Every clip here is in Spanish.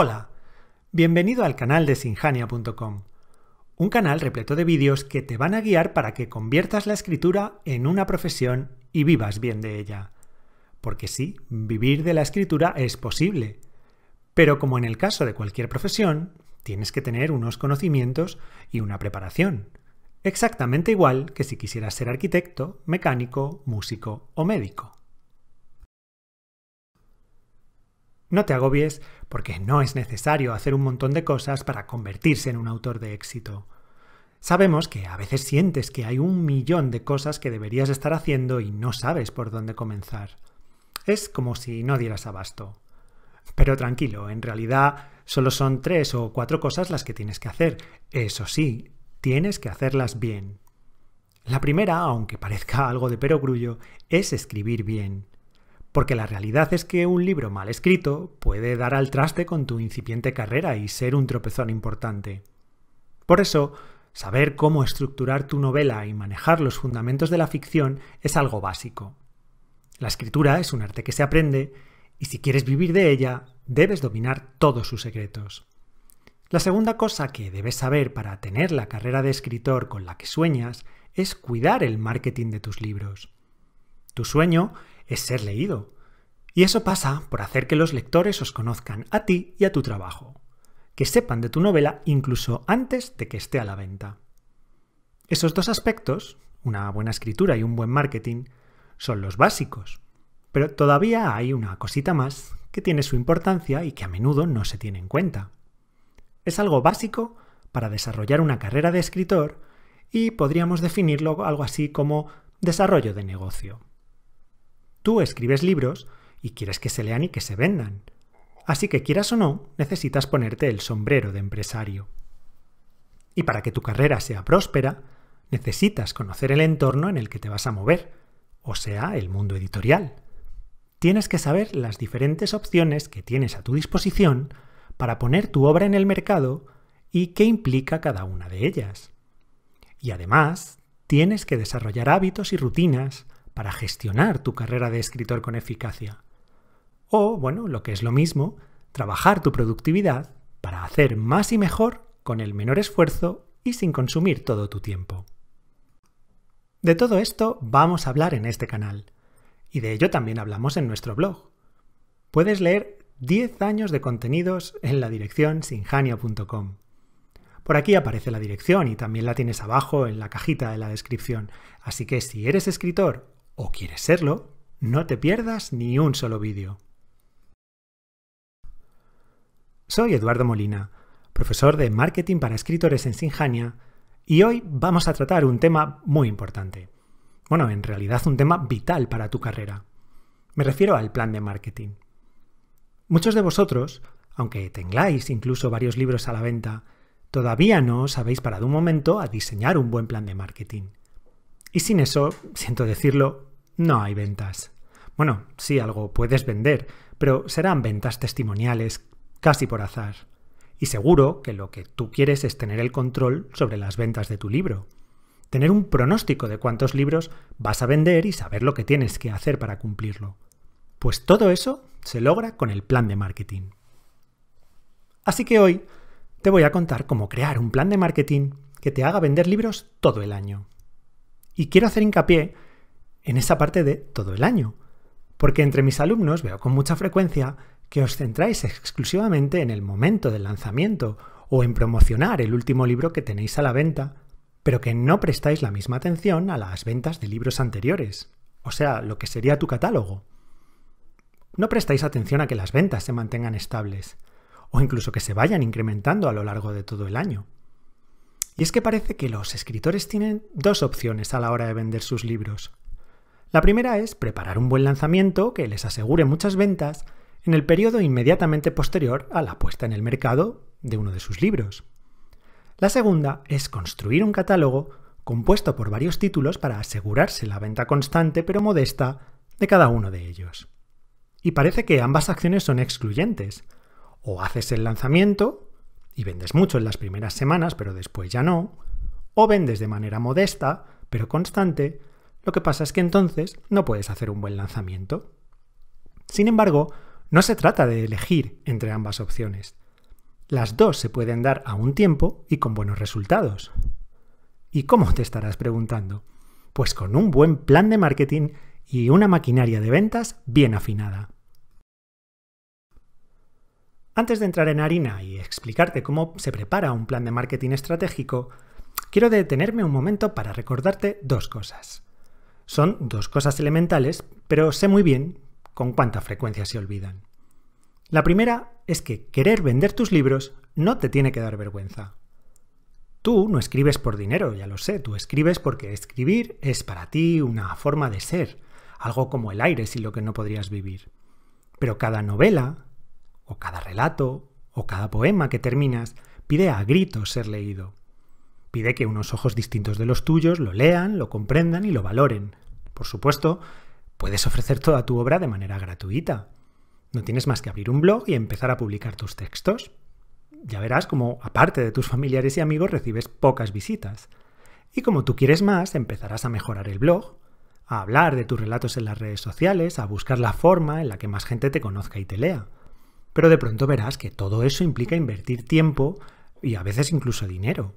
Hola, bienvenido al canal de sinjania.com, un canal repleto de vídeos que te van a guiar para que conviertas la escritura en una profesión y vivas bien de ella. Porque sí, vivir de la escritura es posible, pero como en el caso de cualquier profesión, tienes que tener unos conocimientos y una preparación, exactamente igual que si quisieras ser arquitecto, mecánico, músico o médico. No te agobies porque no es necesario hacer un montón de cosas para convertirse en un autor de éxito. Sabemos que a veces sientes que hay un millón de cosas que deberías estar haciendo y no sabes por dónde comenzar. Es como si no dieras abasto. Pero tranquilo, en realidad solo son tres o cuatro cosas las que tienes que hacer. Eso sí, tienes que hacerlas bien. La primera, aunque parezca algo de perogrullo, es escribir bien. Porque la realidad es que un libro mal escrito puede dar al traste con tu incipiente carrera y ser un tropezón importante. Por eso, saber cómo estructurar tu novela y manejar los fundamentos de la ficción es algo básico. La escritura es un arte que se aprende y si quieres vivir de ella, debes dominar todos sus secretos. La segunda cosa que debes saber para tener la carrera de escritor con la que sueñas es cuidar el marketing de tus libros. Tu sueño es ser leído. Y eso pasa por hacer que los lectores os conozcan a ti y a tu trabajo, que sepan de tu novela incluso antes de que esté a la venta. Esos dos aspectos, una buena escritura y un buen marketing, son los básicos. Pero todavía hay una cosita más que tiene su importancia y que a menudo no se tiene en cuenta. Es algo básico para desarrollar una carrera de escritor y podríamos definirlo algo así como desarrollo de negocio. Tú escribes libros y quieres que se lean y que se vendan. Así que quieras o no, necesitas ponerte el sombrero de empresario. Y para que tu carrera sea próspera, necesitas conocer el entorno en el que te vas a mover, o sea, el mundo editorial. Tienes que saber las diferentes opciones que tienes a tu disposición para poner tu obra en el mercado y qué implica cada una de ellas. Y además, tienes que desarrollar hábitos y rutinas para gestionar tu carrera de escritor con eficacia. O, bueno, lo que es lo mismo, trabajar tu productividad para hacer más y mejor con el menor esfuerzo y sin consumir todo tu tiempo. De todo esto vamos a hablar en este canal, y de ello también hablamos en nuestro blog. Puedes leer 10 años de contenidos en la dirección sinjania.com. Por aquí aparece la dirección y también la tienes abajo en la cajita de la descripción, así que si eres escritor o quieres serlo, no te pierdas ni un solo vídeo. Soy Eduardo Molina, profesor de Marketing para Escritores en Sinjania, y hoy vamos a tratar un tema muy importante. Bueno, en realidad un tema vital para tu carrera. Me refiero al plan de marketing. Muchos de vosotros, aunque tengáis incluso varios libros a la venta, todavía no os habéis parado un momento a diseñar un buen plan de marketing. Y sin eso, siento decirlo, no hay ventas. Bueno, sí, algo puedes vender, pero serán ventas testimoniales, casi por azar. Y seguro que lo que tú quieres es tener el control sobre las ventas de tu libro. Tener un pronóstico de cuántos libros vas a vender y saber lo que tienes que hacer para cumplirlo. Pues todo eso se logra con el plan de marketing. Así que hoy te voy a contar cómo crear un plan de marketing que te haga vender libros todo el año. Y quiero hacer hincapié en esa parte de todo el año. Porque entre mis alumnos veo con mucha frecuencia que os centráis exclusivamente en el momento del lanzamiento o en promocionar el último libro que tenéis a la venta, pero que no prestáis la misma atención a las ventas de libros anteriores, o sea, lo que sería tu catálogo. No prestáis atención a que las ventas se mantengan estables, o incluso que se vayan incrementando a lo largo de todo el año. Y es que parece que los escritores tienen dos opciones a la hora de vender sus libros. La primera es preparar un buen lanzamiento que les asegure muchas ventas en el periodo inmediatamente posterior a la puesta en el mercado de uno de sus libros. La segunda es construir un catálogo compuesto por varios títulos para asegurarse la venta constante pero modesta de cada uno de ellos. Y parece que ambas acciones son excluyentes. O haces el lanzamiento y vendes mucho en las primeras semanas pero después ya no, o vendes de manera modesta pero constante lo que pasa es que entonces no puedes hacer un buen lanzamiento. Sin embargo, no se trata de elegir entre ambas opciones. Las dos se pueden dar a un tiempo y con buenos resultados. ¿Y cómo te estarás preguntando? Pues con un buen plan de marketing y una maquinaria de ventas bien afinada. Antes de entrar en harina y explicarte cómo se prepara un plan de marketing estratégico, quiero detenerme un momento para recordarte dos cosas. Son dos cosas elementales, pero sé muy bien con cuánta frecuencia se olvidan. La primera es que querer vender tus libros no te tiene que dar vergüenza. Tú no escribes por dinero, ya lo sé, tú escribes porque escribir es para ti una forma de ser, algo como el aire si lo que no podrías vivir. Pero cada novela, o cada relato, o cada poema que terminas, pide a gritos ser leído pide que unos ojos distintos de los tuyos lo lean, lo comprendan y lo valoren. Por supuesto, puedes ofrecer toda tu obra de manera gratuita. No tienes más que abrir un blog y empezar a publicar tus textos. Ya verás como, aparte de tus familiares y amigos, recibes pocas visitas. Y como tú quieres más, empezarás a mejorar el blog, a hablar de tus relatos en las redes sociales, a buscar la forma en la que más gente te conozca y te lea. Pero de pronto verás que todo eso implica invertir tiempo y a veces incluso dinero.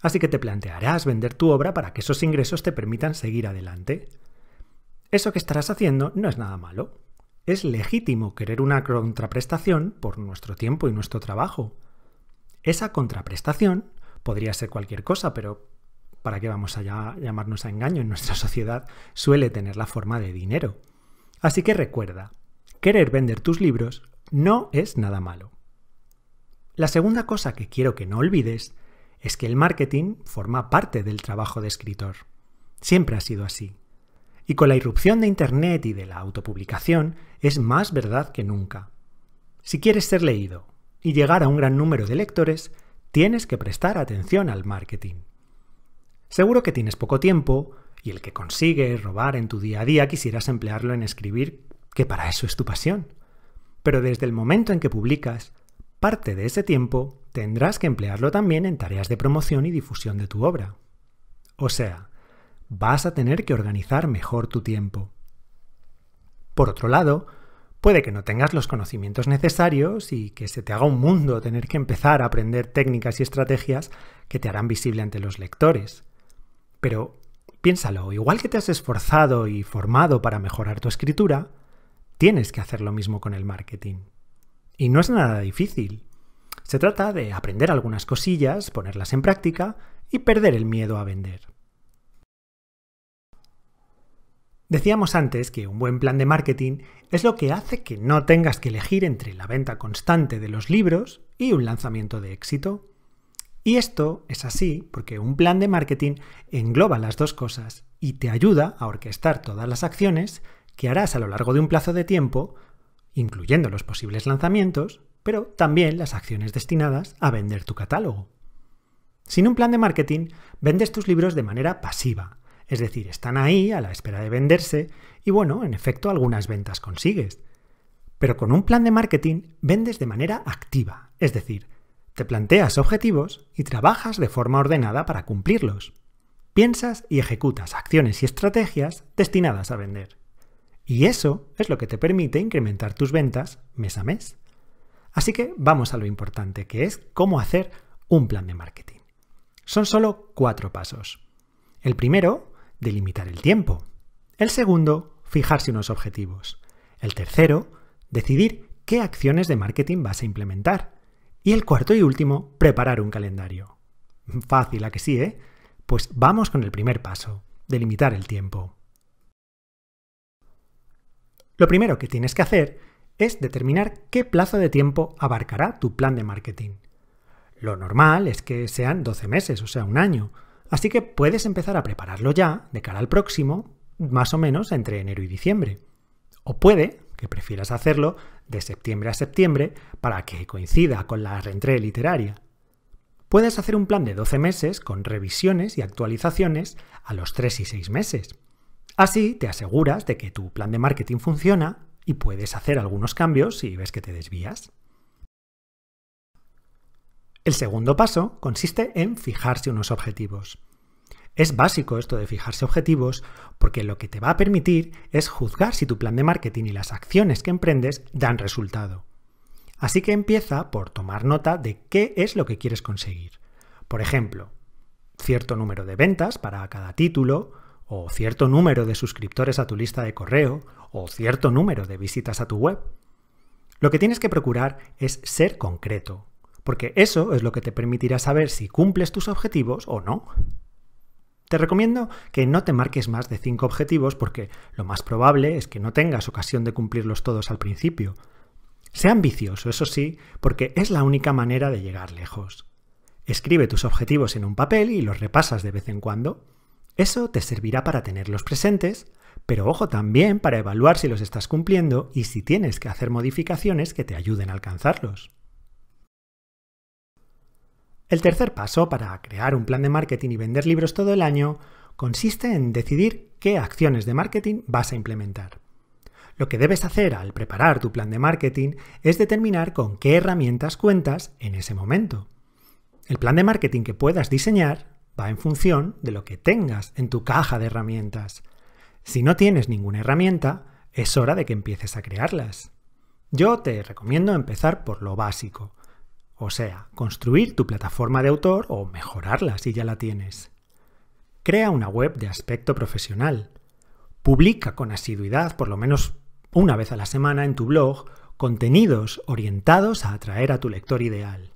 Así que te plantearás vender tu obra para que esos ingresos te permitan seguir adelante. Eso que estarás haciendo no es nada malo. Es legítimo querer una contraprestación por nuestro tiempo y nuestro trabajo. Esa contraprestación podría ser cualquier cosa, pero ¿para qué vamos a llamarnos a engaño? En nuestra sociedad suele tener la forma de dinero. Así que recuerda, querer vender tus libros no es nada malo. La segunda cosa que quiero que no olvides es que el marketing forma parte del trabajo de escritor. Siempre ha sido así. Y con la irrupción de Internet y de la autopublicación es más verdad que nunca. Si quieres ser leído y llegar a un gran número de lectores, tienes que prestar atención al marketing. Seguro que tienes poco tiempo y el que consigues robar en tu día a día quisieras emplearlo en escribir, que para eso es tu pasión. Pero desde el momento en que publicas, parte de ese tiempo tendrás que emplearlo también en tareas de promoción y difusión de tu obra. O sea, vas a tener que organizar mejor tu tiempo. Por otro lado, puede que no tengas los conocimientos necesarios y que se te haga un mundo tener que empezar a aprender técnicas y estrategias que te harán visible ante los lectores. Pero piénsalo, igual que te has esforzado y formado para mejorar tu escritura, tienes que hacer lo mismo con el marketing. Y no es nada difícil. Se trata de aprender algunas cosillas, ponerlas en práctica y perder el miedo a vender. Decíamos antes que un buen plan de marketing es lo que hace que no tengas que elegir entre la venta constante de los libros y un lanzamiento de éxito. Y esto es así porque un plan de marketing engloba las dos cosas y te ayuda a orquestar todas las acciones que harás a lo largo de un plazo de tiempo, incluyendo los posibles lanzamientos, pero también las acciones destinadas a vender tu catálogo. Sin un plan de marketing, vendes tus libros de manera pasiva, es decir, están ahí a la espera de venderse y bueno, en efecto algunas ventas consigues. Pero con un plan de marketing vendes de manera activa, es decir, te planteas objetivos y trabajas de forma ordenada para cumplirlos. Piensas y ejecutas acciones y estrategias destinadas a vender. Y eso es lo que te permite incrementar tus ventas mes a mes. Así que vamos a lo importante, que es cómo hacer un plan de marketing. Son solo cuatro pasos. El primero, delimitar el tiempo. El segundo, fijarse unos objetivos. El tercero, decidir qué acciones de marketing vas a implementar. Y el cuarto y último, preparar un calendario. Fácil, a que sí, ¿eh? Pues vamos con el primer paso, delimitar el tiempo. Lo primero que tienes que hacer es determinar qué plazo de tiempo abarcará tu plan de marketing. Lo normal es que sean 12 meses, o sea, un año, así que puedes empezar a prepararlo ya, de cara al próximo, más o menos entre enero y diciembre. O puede que prefieras hacerlo de septiembre a septiembre para que coincida con la reentrée literaria. Puedes hacer un plan de 12 meses con revisiones y actualizaciones a los 3 y 6 meses. Así te aseguras de que tu plan de marketing funciona y puedes hacer algunos cambios si ves que te desvías. El segundo paso consiste en fijarse unos objetivos. Es básico esto de fijarse objetivos porque lo que te va a permitir es juzgar si tu plan de marketing y las acciones que emprendes dan resultado. Así que empieza por tomar nota de qué es lo que quieres conseguir. Por ejemplo, cierto número de ventas para cada título, o cierto número de suscriptores a tu lista de correo, o cierto número de visitas a tu web. Lo que tienes que procurar es ser concreto, porque eso es lo que te permitirá saber si cumples tus objetivos o no. Te recomiendo que no te marques más de 5 objetivos porque lo más probable es que no tengas ocasión de cumplirlos todos al principio. Sea ambicioso, eso sí, porque es la única manera de llegar lejos. Escribe tus objetivos en un papel y los repasas de vez en cuando. Eso te servirá para tenerlos presentes, pero ojo también para evaluar si los estás cumpliendo y si tienes que hacer modificaciones que te ayuden a alcanzarlos. El tercer paso para crear un plan de marketing y vender libros todo el año consiste en decidir qué acciones de marketing vas a implementar. Lo que debes hacer al preparar tu plan de marketing es determinar con qué herramientas cuentas en ese momento. El plan de marketing que puedas diseñar va en función de lo que tengas en tu caja de herramientas. Si no tienes ninguna herramienta, es hora de que empieces a crearlas. Yo te recomiendo empezar por lo básico, o sea, construir tu plataforma de autor o mejorarla si ya la tienes. Crea una web de aspecto profesional. Publica con asiduidad, por lo menos una vez a la semana, en tu blog, contenidos orientados a atraer a tu lector ideal.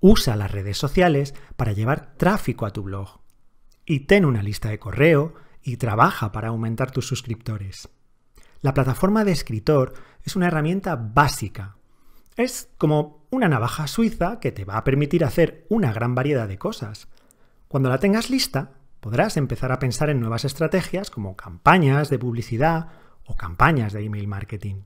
Usa las redes sociales para llevar tráfico a tu blog. Y ten una lista de correo y trabaja para aumentar tus suscriptores. La plataforma de escritor es una herramienta básica. Es como una navaja suiza que te va a permitir hacer una gran variedad de cosas. Cuando la tengas lista, podrás empezar a pensar en nuevas estrategias como campañas de publicidad o campañas de email marketing.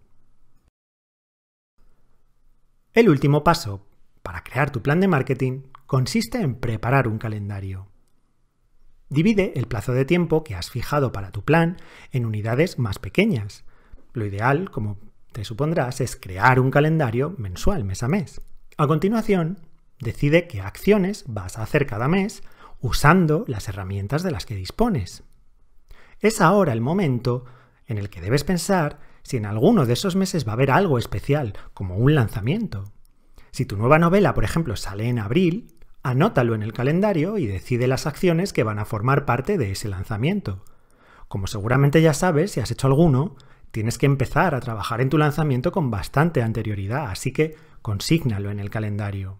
El último paso para crear tu plan de marketing consiste en preparar un calendario. Divide el plazo de tiempo que has fijado para tu plan en unidades más pequeñas. Lo ideal, como te supondrás, es crear un calendario mensual, mes a mes. A continuación, decide qué acciones vas a hacer cada mes usando las herramientas de las que dispones. Es ahora el momento en el que debes pensar si en alguno de esos meses va a haber algo especial, como un lanzamiento, si tu nueva novela, por ejemplo, sale en abril, anótalo en el calendario y decide las acciones que van a formar parte de ese lanzamiento. Como seguramente ya sabes, si has hecho alguno, tienes que empezar a trabajar en tu lanzamiento con bastante anterioridad, así que consígnalo en el calendario.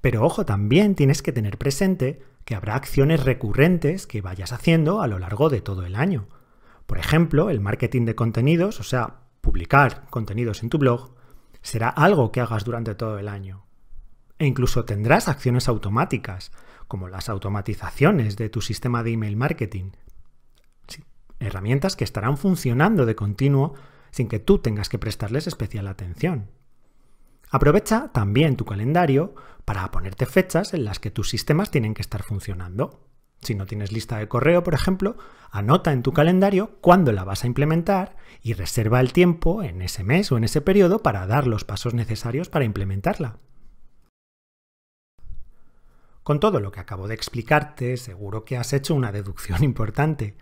Pero ojo, también tienes que tener presente que habrá acciones recurrentes que vayas haciendo a lo largo de todo el año. Por ejemplo, el marketing de contenidos, o sea, publicar contenidos en tu blog, Será algo que hagas durante todo el año. E incluso tendrás acciones automáticas, como las automatizaciones de tu sistema de email marketing. herramientas que estarán funcionando de continuo sin que tú tengas que prestarles especial atención. Aprovecha también tu calendario para ponerte fechas en las que tus sistemas tienen que estar funcionando. Si no tienes lista de correo, por ejemplo, anota en tu calendario cuándo la vas a implementar y reserva el tiempo en ese mes o en ese periodo para dar los pasos necesarios para implementarla. Con todo lo que acabo de explicarte, seguro que has hecho una deducción importante.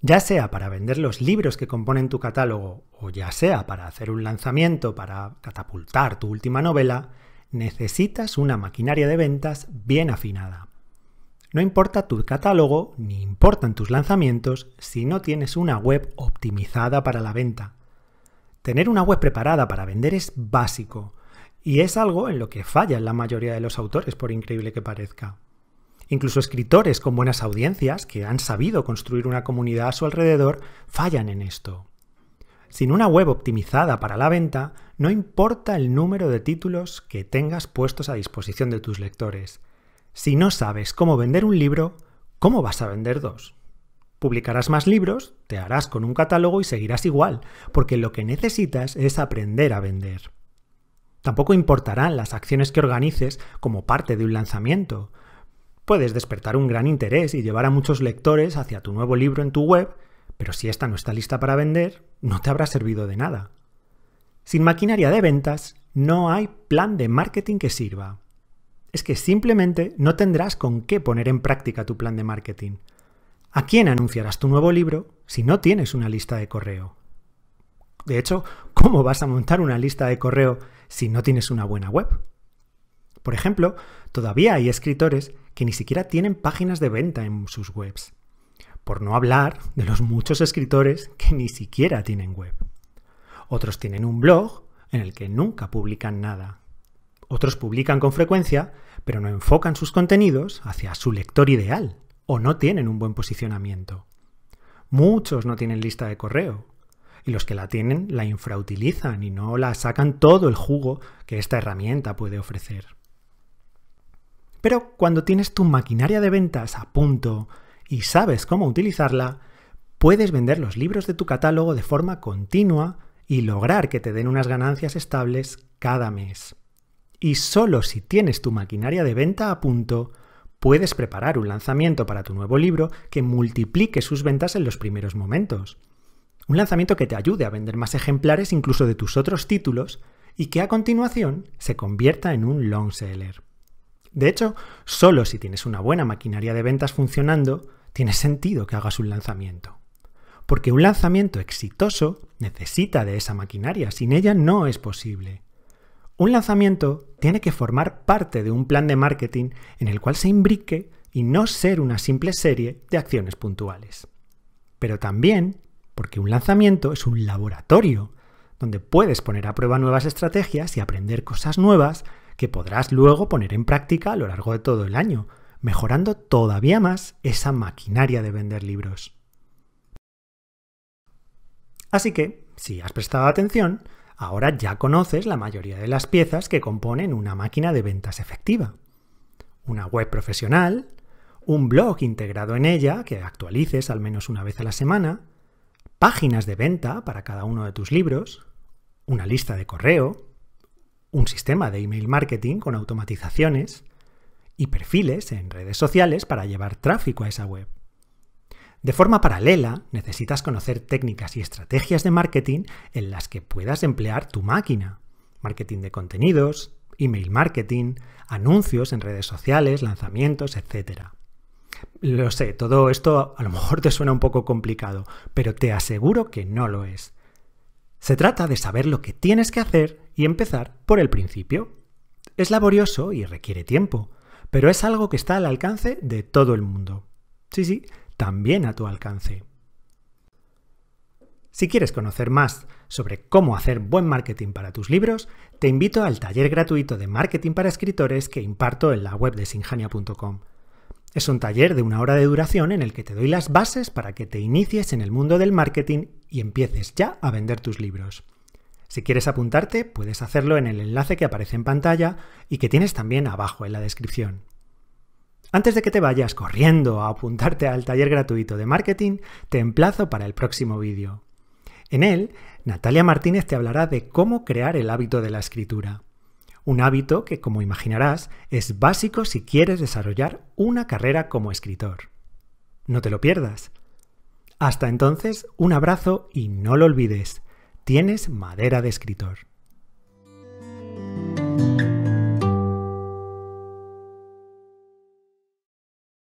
Ya sea para vender los libros que componen tu catálogo o ya sea para hacer un lanzamiento para catapultar tu última novela, necesitas una maquinaria de ventas bien afinada. No importa tu catálogo ni importan tus lanzamientos si no tienes una web optimizada para la venta. Tener una web preparada para vender es básico y es algo en lo que fallan la mayoría de los autores, por increíble que parezca. Incluso escritores con buenas audiencias, que han sabido construir una comunidad a su alrededor, fallan en esto. Sin una web optimizada para la venta, no importa el número de títulos que tengas puestos a disposición de tus lectores, si no sabes cómo vender un libro, ¿cómo vas a vender dos? Publicarás más libros, te harás con un catálogo y seguirás igual, porque lo que necesitas es aprender a vender. Tampoco importarán las acciones que organices como parte de un lanzamiento. Puedes despertar un gran interés y llevar a muchos lectores hacia tu nuevo libro en tu web, pero si esta no está lista para vender, no te habrá servido de nada. Sin maquinaria de ventas, no hay plan de marketing que sirva es que simplemente no tendrás con qué poner en práctica tu plan de marketing. ¿A quién anunciarás tu nuevo libro si no tienes una lista de correo? De hecho, ¿cómo vas a montar una lista de correo si no tienes una buena web? Por ejemplo, todavía hay escritores que ni siquiera tienen páginas de venta en sus webs, por no hablar de los muchos escritores que ni siquiera tienen web. Otros tienen un blog en el que nunca publican nada, otros publican con frecuencia, pero no enfocan sus contenidos hacia su lector ideal o no tienen un buen posicionamiento. Muchos no tienen lista de correo y los que la tienen la infrautilizan y no la sacan todo el jugo que esta herramienta puede ofrecer. Pero cuando tienes tu maquinaria de ventas a punto y sabes cómo utilizarla, puedes vender los libros de tu catálogo de forma continua y lograr que te den unas ganancias estables cada mes. Y solo si tienes tu maquinaria de venta a punto, puedes preparar un lanzamiento para tu nuevo libro que multiplique sus ventas en los primeros momentos. Un lanzamiento que te ayude a vender más ejemplares incluso de tus otros títulos y que a continuación se convierta en un long seller. De hecho, solo si tienes una buena maquinaria de ventas funcionando, tiene sentido que hagas un lanzamiento. Porque un lanzamiento exitoso necesita de esa maquinaria, sin ella no es posible. Un lanzamiento tiene que formar parte de un plan de marketing en el cual se imbrique y no ser una simple serie de acciones puntuales. Pero también porque un lanzamiento es un laboratorio donde puedes poner a prueba nuevas estrategias y aprender cosas nuevas que podrás luego poner en práctica a lo largo de todo el año, mejorando todavía más esa maquinaria de vender libros. Así que, si has prestado atención, Ahora ya conoces la mayoría de las piezas que componen una máquina de ventas efectiva. Una web profesional, un blog integrado en ella que actualices al menos una vez a la semana, páginas de venta para cada uno de tus libros, una lista de correo, un sistema de email marketing con automatizaciones y perfiles en redes sociales para llevar tráfico a esa web. De forma paralela, necesitas conocer técnicas y estrategias de marketing en las que puedas emplear tu máquina. Marketing de contenidos, email marketing, anuncios en redes sociales, lanzamientos, etc. Lo sé, todo esto a lo mejor te suena un poco complicado, pero te aseguro que no lo es. Se trata de saber lo que tienes que hacer y empezar por el principio. Es laborioso y requiere tiempo, pero es algo que está al alcance de todo el mundo. Sí, sí, también a tu alcance. Si quieres conocer más sobre cómo hacer buen marketing para tus libros, te invito al taller gratuito de marketing para escritores que imparto en la web de sinjania.com. Es un taller de una hora de duración en el que te doy las bases para que te inicies en el mundo del marketing y empieces ya a vender tus libros. Si quieres apuntarte, puedes hacerlo en el enlace que aparece en pantalla y que tienes también abajo en la descripción. Antes de que te vayas corriendo a apuntarte al taller gratuito de marketing, te emplazo para el próximo vídeo. En él, Natalia Martínez te hablará de cómo crear el hábito de la escritura. Un hábito que, como imaginarás, es básico si quieres desarrollar una carrera como escritor. No te lo pierdas. Hasta entonces, un abrazo y no lo olvides, tienes madera de escritor.